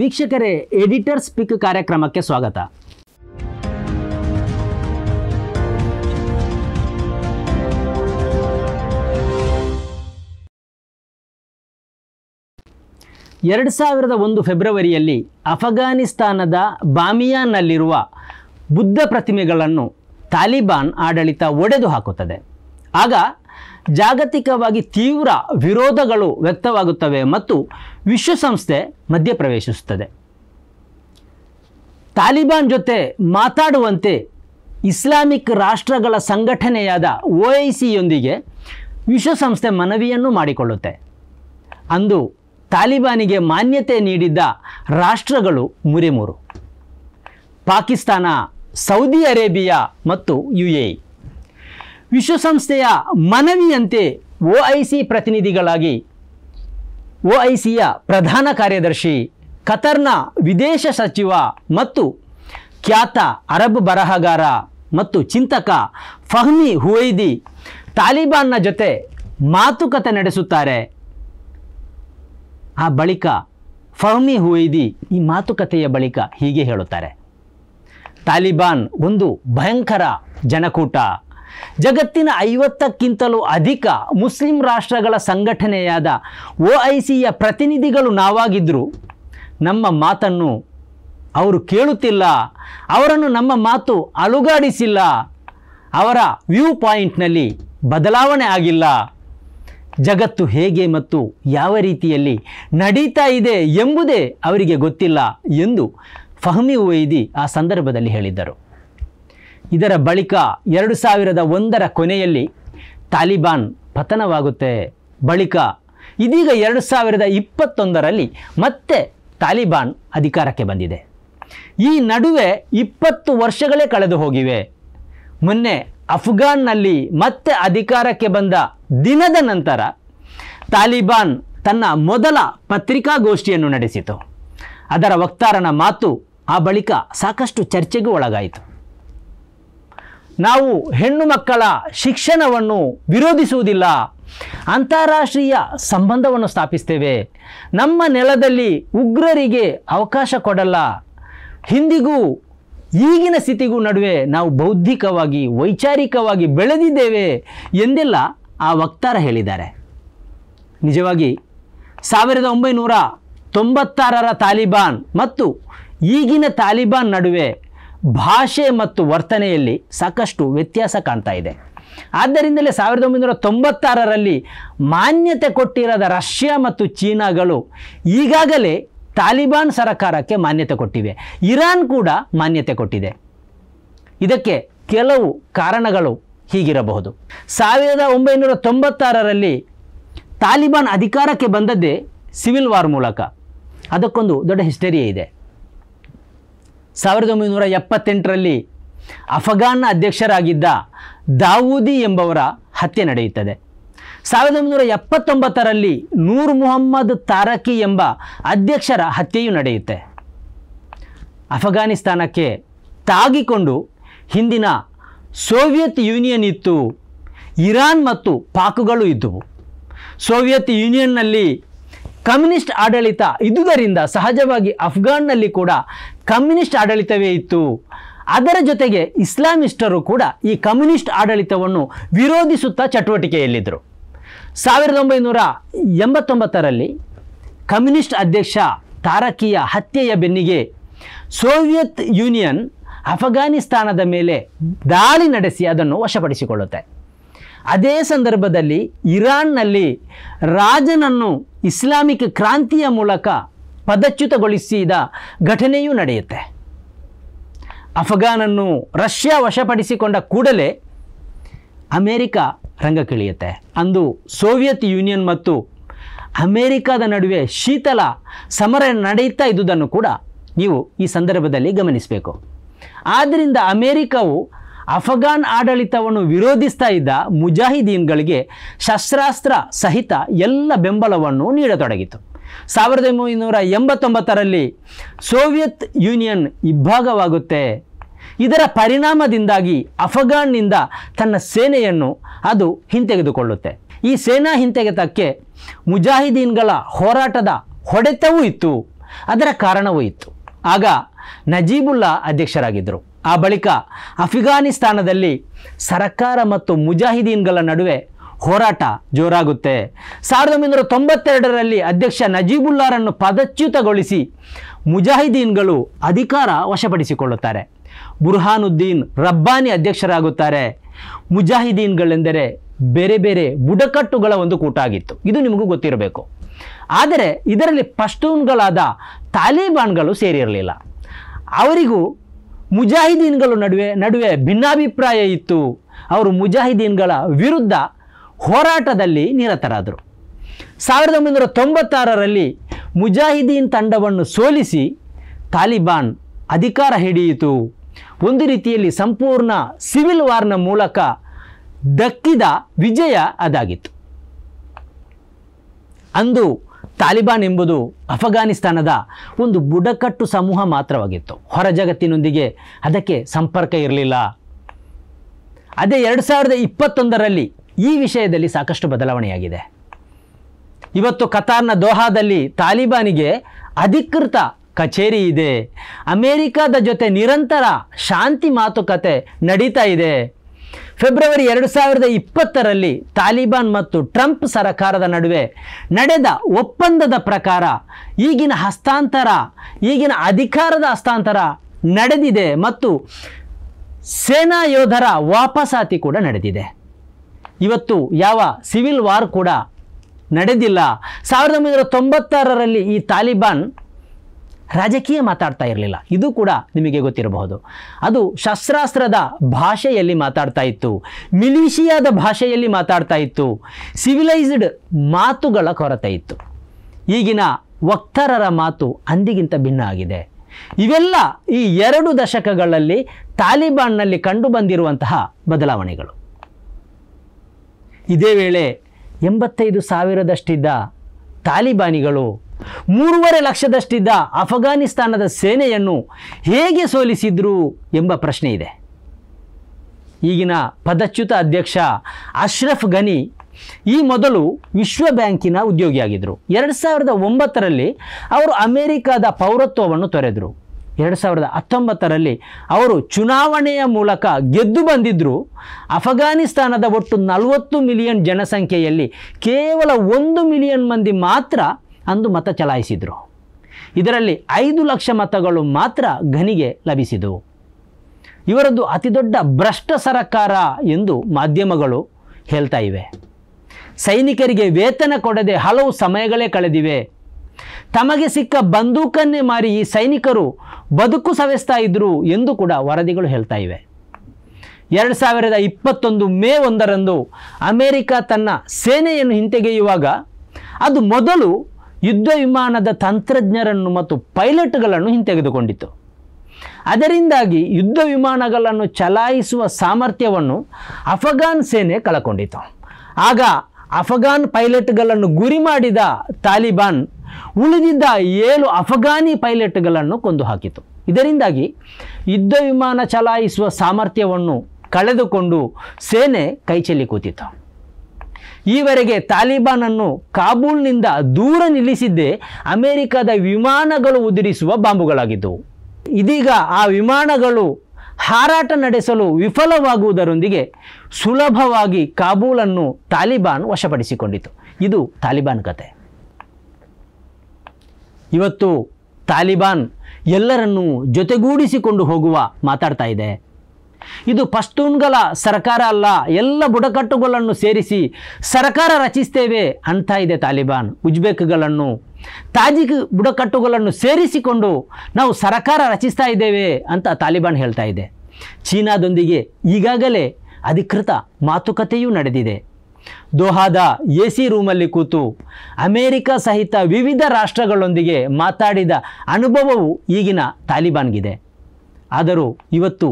ವೀಕ್ಷಕರೇ ಎಡಿಟರ್ಸ್ ಪಿಕ್ ಕಾರ್ಯಕ್ರಮಕ್ಕೆ ಸ್ವಾಗತ ಎರಡು ಸಾವಿರದ ಒಂದು ಫೆಬ್ರವರಿಯಲ್ಲಿ ಅಫಘಾನಿಸ್ತಾನದ ಬಾಮಿಯಾನ್ನಲ್ಲಿರುವ ಬುದ್ಧ ಪ್ರತಿಮೆಗಳನ್ನು ತಾಲಿಬಾನ್ ಆಡಳಿತ ಒಡೆದು ಹಾಕುತ್ತದೆ ಆಗ ಜಾಗತಿಕವಾಗಿ ತೀವ್ರ ವಿರೋಧಗಳು ವ್ಯಕ್ತವಾಗುತ್ತವೆ ಮತ್ತು ವಿಶ್ವಸಂಸ್ಥೆ ಮಧ್ಯಪ್ರವೇಶಿಸುತ್ತದೆ ತಾಲಿಬಾನ್ ಜೊತೆ ಮಾತಾಡುವಂತೆ ಇಸ್ಲಾಮಿಕ್ ರಾಷ್ಟ್ರಗಳ ಸಂಘಟನೆಯಾದ ಒ ಐ ಸಿಯೊಂದಿಗೆ ವಿಶ್ವಸಂಸ್ಥೆ ಮನವಿಯನ್ನು ಮಾಡಿಕೊಳ್ಳುತ್ತೆ ಅಂದು ತಾಲಿಬಾನಿಗೆ ಮಾನ್ಯತೆ ನೀಡಿದ್ದ ರಾಷ್ಟ್ರಗಳು ಮುರಿಮೂರು ಪಾಕಿಸ್ತಾನ ಸೌದಿ ಅರೇಬಿಯಾ ಮತ್ತು ಯು ವಿಶ್ವಸಂಸ್ಥೆಯ ಮನವಿಯಂತೆ ಸಿ ಪ್ರತಿನಿಧಿಗಳಾಗಿ ಸಿಯ ಪ್ರಧಾನ ಕಾರ್ಯದರ್ಶಿ ಕತರ್ನ ವಿದೇಶ ಸಚಿವ ಮತ್ತು ಖ್ಯಾತ ಅರಬ್ ಬರಹಗಾರ ಮತ್ತು ಚಿಂತಕ ಫಹ್ಮಿ ಹುವೈದಿ ತಾಲಿಬಾನ್ನ ಜೊತೆ ಮಾತುಕತೆ ನಡೆಸುತ್ತಾರೆ ಆ ಬಳಿಕ ಫಹ್ಮಿ ಹುವೈದಿ ಈ ಮಾತುಕತೆಯ ಬಳಿಕ ಹೀಗೆ ಹೇಳುತ್ತಾರೆ ತಾಲಿಬಾನ್ ಒಂದು ಭಯಂಕರ ಜನಕೂಟ ಜಗತ್ತಿನ ಐವತ್ತಕ್ಕಿಂತಲೂ ಅಧಿಕ ಮುಸ್ಲಿಂ ರಾಷ್ಟ್ರಗಳ ಸಂಘಟನೆಯಾದ ಸಿಯ ಪ್ರತಿನಿಧಿಗಳು ನಾವಾಗಿದ್ದರೂ ನಮ್ಮ ಮಾತನ್ನು ಅವರು ಕೇಳುತ್ತಿಲ್ಲ ಅವರನ್ನು ನಮ್ಮ ಮಾತು ಅಲುಗಾಡಿಸಿಲ್ಲ ಅವರ ವ್ಯೂ ಪಾಯಿಂಟ್ನಲ್ಲಿ ಬದಲಾವಣೆ ಆಗಿಲ್ಲ ಜಗತ್ತು ಹೇಗೆ ಮತ್ತು ಯಾವ ರೀತಿಯಲ್ಲಿ ನಡೀತಾ ಇದೆ ಎಂಬುದೇ ಅವರಿಗೆ ಗೊತ್ತಿಲ್ಲ ಎಂದು ಫಹಮಿ ವೈದಿ ಆ ಸಂದರ್ಭದಲ್ಲಿ ಹೇಳಿದ್ದರು ಇದರ ಬಳಿಕ ಎರಡು ಸಾವಿರದ ಒಂದರ ಕೊನೆಯಲ್ಲಿ ತಾಲಿಬಾನ್ ಪತನವಾಗುತ್ತೆ ಬಳಿಕ ಇದೀಗ ಎರಡು ಸಾವಿರದ ಇಪ್ಪತ್ತೊಂದರಲ್ಲಿ ಮತ್ತೆ ತಾಲಿಬಾನ್ ಅಧಿಕಾರಕ್ಕೆ ಬಂದಿದೆ ಈ ನಡುವೆ ಇಪ್ಪತ್ತು ವರ್ಷಗಳೇ ಕಳೆದು ಹೋಗಿವೆ ಮೊನ್ನೆ ಅಫ್ಘಾನ್ನಲ್ಲಿ ಮತ್ತೆ ಅಧಿಕಾರಕ್ಕೆ ಬಂದ ದಿನದ ನಂತರ ತಾಲಿಬಾನ್ ತನ್ನ ಮೊದಲ ಪತ್ರಿಕಾಗೋಷ್ಠಿಯನ್ನು ನಡೆಸಿತು ಅದರ ವಕ್ತಾರನ ಮಾತು ಆ ಬಳಿಕ ಸಾಕಷ್ಟು ಚರ್ಚೆಗೂ ಒಳಗಾಯಿತು ನಾವು ಹೆಣ್ಣು ಮಕ್ಕಳ ಶಿಕ್ಷಣವನ್ನು ವಿರೋಧಿಸುವುದಿಲ್ಲ ಅಂತಾರಾಷ್ಟ್ರೀಯ ಸಂಬಂಧವನ್ನು ಸ್ಥಾಪಿಸ್ತೇವೆ ನಮ್ಮ ನೆಲದಲ್ಲಿ ಉಗ್ರರಿಗೆ ಅವಕಾಶ ಕೊಡಲ್ಲ ಹಿಂದಿಗೂ ಈಗಿನ ಸ್ಥಿತಿಗೂ ನಡುವೆ ನಾವು ಬೌದ್ಧಿಕವಾಗಿ ವೈಚಾರಿಕವಾಗಿ ಬೆಳೆದಿದ್ದೇವೆ ಎಂದೆಲ್ಲ ಆ ವಕ್ತಾರ ಹೇಳಿದ್ದಾರೆ ನಿಜವಾಗಿ ಸಾವಿರದ ಒಂಬೈನೂರ ತೊಂಬತ್ತಾರರ ತಾಲಿಬಾನ್ ಮತ್ತು ಈಗಿನ ತಾಲಿಬಾನ್ ನಡುವೆ ಭಾಷೆ ಮತ್ತು ವರ್ತನೆಯಲ್ಲಿ ಸಾಕಷ್ಟು ವ್ಯತ್ಯಾಸ ಕಾಣ್ತಾ ಇದೆ ಆದ್ದರಿಂದಲೇ ಸಾವಿರದ ಒಂಬೈನೂರ ತೊಂಬತ್ತಾರರಲ್ಲಿ ಮಾನ್ಯತೆ ಕೊಟ್ಟಿರದ ರಷ್ಯಾ ಮತ್ತು ಚೀನಾಗಳು ಈಗಾಗಲೇ ತಾಲಿಬಾನ್ ಸರಕಾರಕ್ಕೆ ಮಾನ್ಯತೆ ಕೊಟ್ಟಿವೆ ಇರಾನ್ ಕೂಡ ಮಾನ್ಯತೆ ಕೊಟ್ಟಿದೆ ಇದಕ್ಕೆ ಕೆಲವು ಕಾರಣಗಳು ಹೀಗಿರಬಹುದು ಸಾವಿರದ ಒಂಬೈನೂರ ತೊಂಬತ್ತಾರರಲ್ಲಿ ತಾಲಿಬಾನ್ ಅಧಿಕಾರಕ್ಕೆ ಬಂದದ್ದೇ ಸಿವಿಲ್ ವಾರ್ ಮೂಲಕ ಅದಕ್ಕೊಂದು ದೊಡ್ಡ ಹಿಸ್ಟರಿಯೇ ಇದೆ ಸಾವಿರದ ಒಂಬೈನೂರ ಎಪ್ಪತ್ತೆಂಟರಲ್ಲಿ ಅಫಘಾನ್ನ ಅಧ್ಯಕ್ಷರಾಗಿದ್ದ ದಾವೂದಿ ಎಂಬವರ ಹತ್ಯೆ ನಡೆಯುತ್ತದೆ ಸಾವಿರದ ಒಂಬೈನೂರ ಎಪ್ಪತ್ತೊಂಬತ್ತರಲ್ಲಿ ನೂರ್ ಮುಹಮ್ಮದ್ ತಾರಕಿ ಎಂಬ ಅಧ್ಯಕ್ಷರ ಹತ್ಯೆಯೂ ನಡೆಯುತ್ತೆ ಅಫಘಾನಿಸ್ತಾನಕ್ಕೆ ತಾಗಿಕೊಂಡು ಹಿಂದಿನ ಸೋವಿಯತ್ ಯೂನಿಯನ್ ಇತ್ತು ಇರಾನ್ ಮತ್ತು ಪಾಕುಗಳು ಇದ್ದುವು ಸೋವಿಯತ್ ಯೂನಿಯನ್ನಲ್ಲಿ ಕಮ್ಯುನಿಸ್ಟ್ ಆಡಳಿತ ಇದ್ದುದರಿಂದ ಸಹಜವಾಗಿ ಅಫ್ಘಾನ್ನಲ್ಲಿ ಕೂಡ ಕಮ್ಯುನಿಸ್ಟ್ ಆಡಳಿತವೇ ಇತ್ತು ಅದರ ಜೊತೆಗೆ ಇಸ್ಲಾಮಿಸ್ಟರು ಕೂಡ ಈ ಕಮ್ಯುನಿಸ್ಟ್ ಆಡಳಿತವನ್ನು ವಿರೋಧಿಸುತ್ತಾ ಚಟುವಟಿಕೆಯಲ್ಲಿದ್ದರು ಸಾವಿರದ ಒಂಬೈನೂರ ಎಂಬತ್ತೊಂಬತ್ತರಲ್ಲಿ ಕಮ್ಯುನಿಸ್ಟ್ ಅಧ್ಯಕ್ಷ ತಾರಕಿಯ ಹತ್ಯೆಯ ಬೆನ್ನಿಗೆ ಸೋವಿಯತ್ ಯೂನಿಯನ್ ಅಫ್ಘಾನಿಸ್ತಾನದ ಮೇಲೆ ದಾಳಿ ನಡೆಸಿ ಅದನ್ನು ವಶಪಡಿಸಿಕೊಳ್ಳುತ್ತೆ ಅದೇ ಸಂದರ್ಭದಲ್ಲಿ ಇರಾನ್ನಲ್ಲಿ ರಾಜನನ್ನು ಇಸ್ಲಾಮಿಕ್ ಕ್ರಾಂತಿಯ ಮೂಲಕ ಪದಚ್ಯುತಗೊಳಿಸಿದ ಘಟನೆಯೂ ನಡೆಯುತ್ತೆ ಅಫ್ಘಾನನ್ನು ರಷ್ಯಾ ವಶಪಡಿಸಿಕೊಂಡ ಕೂಡಲೇ ಅಮೇರಿಕಾ ರಂಗಕ್ಕಿಳಿಯುತ್ತೆ ಅಂದು ಸೋವಿಯತ್ ಯೂನಿಯನ್ ಮತ್ತು ಅಮೇರಿಕಾದ ನಡುವೆ ಶೀತಲ ಸಮರ ನಡೆಯುತ್ತಾ ಇದ್ದುದನ್ನು ಕೂಡ ನೀವು ಈ ಸಂದರ್ಭದಲ್ಲಿ ಗಮನಿಸಬೇಕು ಆದ್ದರಿಂದ ಅಮೇರಿಕವು ಅಫ್ಘಾನ್ ಆಡಳಿತವನ್ನು ವಿರೋಧಿಸ್ತಾ ಇದ್ದ ಮುಜಾಹಿದೀನ್ಗಳಿಗೆ ಶಸ್ತ್ರಾಸ್ತ್ರ ಸಹಿತ ಎಲ್ಲ ಬೆಂಬಲವನ್ನು ನೀಡತೊಡಗಿತು ಸಾವಿರದ ಒಂಬೈನೂರ ಎಂಬತ್ತೊಂಬತ್ತರಲ್ಲಿ ಸೋವಿಯತ್ ಯೂನಿಯನ್ ಇಬ್ಬಾಗವಾಗುತ್ತೆ ಇದರ ಪರಿಣಾಮದಿಂದಾಗಿ ಅಫಘಾನ್ನಿಂದ ತನ್ನ ಸೇನೆಯನ್ನು ಅದು ಹಿಂತೆಗೆದುಕೊಳ್ಳುತ್ತೆ ಈ ಸೇನಾ ಹಿಂತೆಗೆತಕ್ಕೆ ಮುಜಾಹಿದೀನ್ಗಳ ಹೋರಾಟದ ಹೊಡೆತವೂ ಇತ್ತು ಅದರ ಕಾರಣವೂ ಇತ್ತು ಆಗ ನಜೀಬುಲ್ಲಾ ಅಧ್ಯಕ್ಷರಾಗಿದ್ದರು ಆ ಬಳಿಕ ಅಫ್ಘಾನಿಸ್ತಾನದಲ್ಲಿ ಸರಕಾರ ಮತ್ತು ಮುಜಾಹಿದೀನ್ಗಳ ನಡುವೆ ಹೋರಾಟ ಜೋರಾಗುತ್ತೆ ಸಾವಿರದ ಒಂಬೈನೂರ ತೊಂಬತ್ತೆರಡರಲ್ಲಿ ಅಧ್ಯಕ್ಷ ನಜೀಬುಲ್ಲಾರನ್ನು ಪದಚ್ಯುತಗೊಳಿಸಿ ಮುಜಾಹಿದೀನ್ಗಳು ಅಧಿಕಾರ ವಶಪಡಿಸಿಕೊಳ್ಳುತ್ತಾರೆ ಬುರ್ಹಾನುದ್ದೀನ್ ರಬ್ಬಾನಿ ಅಧ್ಯಕ್ಷರಾಗುತ್ತಾರೆ ಮುಜಾಹಿದೀನ್ಗಳೆಂದರೆ ಬೇರೆ ಬೇರೆ ಬುಡಕಟ್ಟುಗಳ ಒಂದು ಕೂಟ ಆಗಿತ್ತು ಇದು ನಿಮಗೂ ಗೊತ್ತಿರಬೇಕು ಆದರೆ ಇದರಲ್ಲಿ ಪಶ್ತೂನ್ಗಳಾದ ತಾಲಿಬಾನ್ಗಳು ಸೇರಿರಲಿಲ್ಲ ಅವರಿಗೂ ಮುಜಾಹಿದ್ದೀನ್ಗಳು ನಡುವೆ ನಡುವೆ ಭಿನ್ನಾಭಿಪ್ರಾಯ ಇತ್ತು ಅವರು ಮುಜಾಹಿದೀನ್ಗಳ ವಿರುದ್ಧ ಹೋರಾಟದಲ್ಲಿ ನಿರತರಾದರು ಸಾವಿರದ ಒಂಬೈನೂರ ತೊಂಬತ್ತಾರರಲ್ಲಿ ಮುಜಾಹಿದ್ದೀನ್ ತಂಡವನ್ನು ಸೋಲಿಸಿ ತಾಲಿಬಾನ್ ಅಧಿಕಾರ ಹಿಡಿಯಿತು ಒಂದು ರೀತಿಯಲ್ಲಿ ಸಂಪೂರ್ಣ ಸಿವಿಲ್ ವಾರ್ನ ಮೂಲಕ ದಕ್ಕಿದ ವಿಜಯ ಅದಾಗಿತ್ತು ಅಂದು ತಾಲಿಬಾನ್ ಎಂಬುದು ಅಫ್ಘಾನಿಸ್ತಾನದ ಒಂದು ಬುಡಕಟ್ಟು ಸಮೂಹ ಮಾತ್ರವಾಗಿತ್ತು ಹೊರ ಜಗತ್ತಿನೊಂದಿಗೆ ಅದಕ್ಕೆ ಸಂಪರ್ಕ ಇರಲಿಲ್ಲ ಅದೇ ಎರಡು ಸಾವಿರದ ಇಪ್ಪತ್ತೊಂದರಲ್ಲಿ ಈ ವಿಷಯದಲ್ಲಿ ಸಾಕಷ್ಟು ಬದಲಾವಣೆಯಾಗಿದೆ ಇವತ್ತು ಕತಾರ್ನ ದೋಹಾದಲ್ಲಿ ತಾಲಿಬಾನಿಗೆ ಅಧಿಕೃತ ಕಚೇರಿ ಇದೆ ಅಮೇರಿಕಾದ ಜೊತೆ ನಿರಂತರ ಶಾಂತಿ ಮಾತುಕತೆ ನಡೀತಾ ಇದೆ ಫೆಬ್ರವರಿ ಎರಡು ಸಾವಿರದ ಇಪ್ಪತ್ತರಲ್ಲಿ ತಾಲಿಬಾನ್ ಮತ್ತು ಟ್ರಂಪ್ ಸರಕಾರದ ನಡುವೆ ನಡೆದ ಒಪ್ಪಂದದ ಪ್ರಕಾರ ಈಗಿನ ಹಸ್ತಾಂತರ ಈಗಿನ ಅಧಿಕಾರದ ಹಸ್ತಾಂತರ ನಡೆದಿದೆ ಮತ್ತು ಸೇನಾ ಯೋಧರ ವಾಪಸಾತಿ ಕೂಡ ನಡೆದಿದೆ ಇವತ್ತು ಯಾವ ಸಿವಿಲ್ ವಾರ್ ಕೂಡ ನಡೆದಿಲ್ಲ ಸಾವಿರದ ಒಂಬೈನೂರ ತೊಂಬತ್ತಾರರಲ್ಲಿ ಈ ತಾಲಿಬಾನ್ ರಾಜಕೀಯ ಮಾತಾಡ್ತಾ ಇರಲಿಲ್ಲ ಇದು ಕೂಡ ನಿಮಗೆ ಗೊತ್ತಿರಬಹುದು ಅದು ಶಸ್ತ್ರಾಸ್ತ್ರದ ಭಾಷೆಯಲ್ಲಿ ಮಾತಾಡ್ತಾ ಇತ್ತು ಮಿಲಿಷಿಯಾದ ಭಾಷೆಯಲ್ಲಿ ಮಾತಾಡ್ತಾ ಇತ್ತು ಸಿವಿಲೈಸ್ಡ್ ಮಾತುಗಳ ಕೊರತೆ ಇತ್ತು ಈಗಿನ ವಕ್ತಾರರ ಮಾತು ಅಂದಿಗಿಂತ ಭಿನ್ನ ಆಗಿದೆ ಇವೆಲ್ಲ ಈ ಎರಡು ದಶಕಗಳಲ್ಲಿ ತಾಲಿಬಾನ್ನಲ್ಲಿ ಕಂಡುಬಂದಿರುವಂತಹ ಬದಲಾವಣೆಗಳು ಇದೇ ವೇಳೆ ಎಂಬತ್ತೈದು ಸಾವಿರದಷ್ಟಿದ್ದ ತಾಲಿಬಾನಿಗಳು ಮೂರುವರೆ ಲಕ್ಷದಷ್ಟಿದ್ದ ಅಫ್ಘಾನಿಸ್ತಾನದ ಸೇನೆಯನ್ನು ಹೇಗೆ ಸೋಲಿಸಿದ್ರು ಎಂಬ ಪ್ರಶ್ನೆ ಇದೆ ಈಗಿನ ಪದಚ್ಯುತ ಅಧ್ಯಕ್ಷ ಅಶ್ರಫ್ ಘನಿ ಈ ಮೊದಲು ವಿಶ್ವ ಬ್ಯಾಂಕಿನ ಉದ್ಯೋಗಿಯಾಗಿದ್ದರು ಎರಡು ಸಾವಿರದ ಒಂಬತ್ತರಲ್ಲಿ ಅವರು ಅಮೆರಿಕದ ಪೌರತ್ವವನ್ನು ತೊರೆದರು ಎರಡು ಸಾವಿರದ ಹತ್ತೊಂಬತ್ತರಲ್ಲಿ ಅವರು ಚುನಾವಣೆಯ ಮೂಲಕ ಗೆದ್ದು ಬಂದಿದ್ದರು ಅಫ್ಘಾನಿಸ್ತಾನದ ಒಟ್ಟು ನಲವತ್ತು ಮಿಲಿಯನ್ ಜನಸಂಖ್ಯೆಯಲ್ಲಿ ಕೇವಲ ಒಂದು ಮಿಲಿಯನ್ ಮಂದಿ ಮಾತ್ರ ಅಂದು ಮತ ಚಲಾಯಿಸಿದರು ಇದರಲ್ಲಿ ಐದು ಲಕ್ಷ ಮತಗಳು ಮಾತ್ರ ಘನಿಗೆ ಲಭಿಸಿದವು ಇವರದ್ದು ಅತಿದೊಡ್ಡ ಭ್ರಷ್ಟ ಸರಕಾರ ಎಂದು ಮಾಧ್ಯಮಗಳು ಹೇಳ್ತಾ ಇವೆ ಸೈನಿಕರಿಗೆ ವೇತನ ಕೊಡದೆ ಹಲವು ಸಮಯಗಳೇ ಕಳೆದಿವೆ ತಮಗೆ ಸಿಕ್ಕ ಬಂದೂಕನ್ನೇ ಮಾರಿ ಈ ಸೈನಿಕರು ಬದುಕು ಸವೆಸ್ತಾ ಇದ್ರು ಎಂದು ಕೂಡ ವರದಿಗಳು ಹೇಳ್ತಾ ಇವೆ ಎರಡು ಸಾವಿರದ ಇಪ್ಪತ್ತೊಂದು ಮೇ ಒಂದರಂದು ಅಮೆರಿಕ ತನ್ನ ಸೇನೆಯನ್ನು ಹಿಂತೆಗೆಯುವಾಗ ಅದು ಮೊದಲು ಯುದ್ಧ ವಿಮಾನದ ತಂತ್ರಜ್ಞರನ್ನು ಮತ್ತು ಪೈಲಟ್ಗಳನ್ನು ಹಿಂತೆಗೆದುಕೊಂಡಿತು ಅದರಿಂದಾಗಿ ಯುದ್ಧ ವಿಮಾನಗಳನ್ನು ಚಲಾಯಿಸುವ ಸಾಮರ್ಥ್ಯವನ್ನು ಅಫಘಾನ್ ಸೇನೆ ಕಳಕೊಂಡಿತು ಆಗ ಅಫಘಾನ್ ಪೈಲಟ್ಗಳನ್ನು ಗುರಿ ಮಾಡಿದ ತಾಲಿಬಾನ್ ಉಳಿದಿದ್ದ ಏಳು ಅಫಘಾನಿ ಪೈಲಟ್ಗಳನ್ನು ಕೊಂದು ಹಾಕಿತು ಇದರಿಂದಾಗಿ ಯುದ್ಧ ವಿಮಾನ ಚಲಾಯಿಸುವ ಸಾಮರ್ಥ್ಯವನ್ನು ಕಳೆದುಕೊಂಡು ಸೇನೆ ಕೈಚೆಲ್ಲಿ ಕೂತಿತು ಈವರೆಗೆ ತಾಲಿಬಾನನ್ನು ಕಾಬೂಲ್ನಿಂದ ದೂರ ನಿಲ್ಲಿಸಿದ್ದೇ ಅಮೆರಿಕದ ವಿಮಾನಗಳು ಉದುರಿಸುವ ಬಾಂಬುಗಳಾಗಿದ್ದವು ಇದೀಗ ಆ ವಿಮಾನಗಳು ಹಾರಾಟ ನಡೆಸಲು ವಿಫಲವಾಗುವುದರೊಂದಿಗೆ ಸುಲಭವಾಗಿ ಕಾಬೂಲನ್ನು ತಾಲಿಬಾನ್ ವಶಪಡಿಸಿಕೊಂಡಿತು ಇದು ತಾಲಿಬಾನ್ ಕತೆ ಇವತ್ತು ತಾಲಿಬಾನ್ ಎಲ್ಲರನ್ನೂ ಜೊತೆಗೂಡಿಸಿಕೊಂಡು ಹೋಗುವ ಮಾತಾಡ್ತಾ ಇದೆ ಇದು ಪಸ್ತೂನ್ಗಳ ಸರ್ಕಾರ ಅಲ್ಲ ಎಲ್ಲ ಬುಡಕಟ್ಟುಗಳನ್ನು ಸೇರಿಸಿ ಸರ್ಕಾರ ರಚಿಸ್ತೇವೆ ಅಂತ ಇದೆ ತಾಲಿಬಾನ್ ಉಜ್ಬೆಕ್ಗಳನ್ನು ತಾಜಿಕ್ ಬುಡಕಟ್ಟುಗಳನ್ನು ಸೇರಿಸಿಕೊಂಡು ನಾವು ಸರಕಾರ ರಚಿಸ್ತಾ ಇದ್ದೇವೆ ಅಂತ ತಾಲಿಬಾನ್ ಹೇಳ್ತಾ ಇದೆ ಚೀನಾದೊಂದಿಗೆ ಈಗಾಗಲೇ ಅಧಿಕೃತ ಮಾತುಕತೆಯೂ ನಡೆದಿದೆ ದೋಹಾದ ಎ ಸಿ ರೂಮಲ್ಲಿ ಕೂತು ಅಮೇರಿಕ ಸಹಿತ ವಿವಿಧ ರಾಷ್ಟ್ರಗಳೊಂದಿಗೆ ಮಾತಾಡಿದ ಅನುಭವವು ಈಗಿನ ತಾಲಿಬಾನ್ಗಿದೆ ಆದರೂ ಇವತ್ತು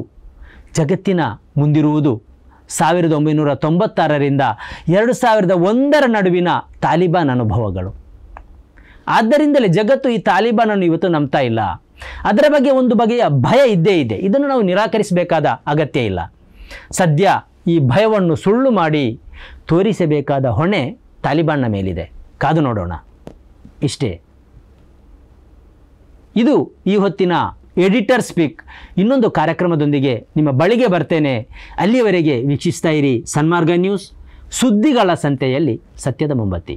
ಜಗತ್ತಿನ ಮುಂದಿರುವುದು ಸಾವಿರದ ಒಂಬೈನೂರ ತೊಂಬತ್ತಾರರಿಂದ ಎರಡು ಸಾವಿರದ ಒಂದರ ನಡುವಿನ ತಾಲಿಬಾನ್ ಅನುಭವಗಳು ಆದ್ದರಿಂದಲೇ ಜಗತ್ತು ಈ ತಾಲಿಬಾನನ್ನು ಇವತ್ತು ನಂಬ್ತಾ ಇಲ್ಲ ಅದರ ಬಗ್ಗೆ ಒಂದು ಬಗೆಯ ಭಯ ಇದ್ದೇ ಇದೆ ಇದನ್ನು ನಾವು ನಿರಾಕರಿಸಬೇಕಾದ ಅಗತ್ಯ ಇಲ್ಲ ಸದ್ಯ ಈ ಭಯವನ್ನು ಸುಳ್ಳು ಮಾಡಿ ತೋರಿಸಬೇಕಾದ ಹೊಣೆ ತಾಲಿಬಾನ್ನ ಮೇಲಿದೆ ಕಾದು ನೋಡೋಣ ಇಷ್ಟೇ ಇದು ಈ ಹೊತ್ತಿನ ಎಡಿಟರ್ ಸ್ಪೀಕ್ ಇನ್ನೊಂದು ಕಾರ್ಯಕ್ರಮದೊಂದಿಗೆ ನಿಮ್ಮ ಬಳಿಗೆ ಬರ್ತೇನೆ ಅಲ್ಲಿಯವರೆಗೆ ವೀಕ್ಷಿಸ್ತಾ ಇರಿ ಸನ್ಮಾರ್ಗ ನ್ಯೂಸ್ ಸುದ್ದಿಗಳ ಸಂತೆಯಲ್ಲಿ ಸತ್ಯದ ಮುಂಬತ್ತಿ